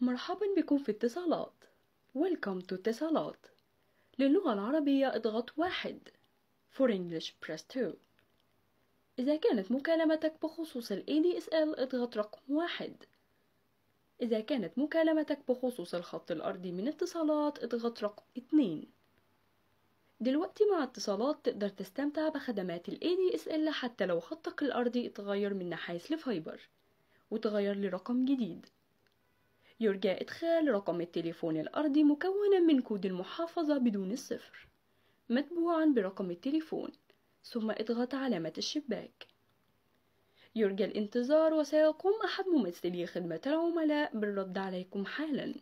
مرحبا بكم في اتصالات Welcome to اتصالات للغة العربية اضغط واحد For English press 2 إذا كانت مكالمتك بخصوص الـ ADSL اضغط رقم واحد إذا كانت مكالمتك بخصوص الخط الأرضي من اتصالات اضغط رقم اتنين دلوقتي مع اتصالات تقدر تستمتع بخدمات الـ ADSL حتى لو خطك الأرضي اتغير من نحاس لفايبر وتغير لرقم جديد يرجى إدخال رقم التليفون الأرضي مكونا من كود المحافظة بدون الصفر متبوعا برقم التليفون ثم اضغط علامة الشباك يرجى الانتظار وسيقوم أحد ممثلي خدمة العملاء بالرد عليكم حالاً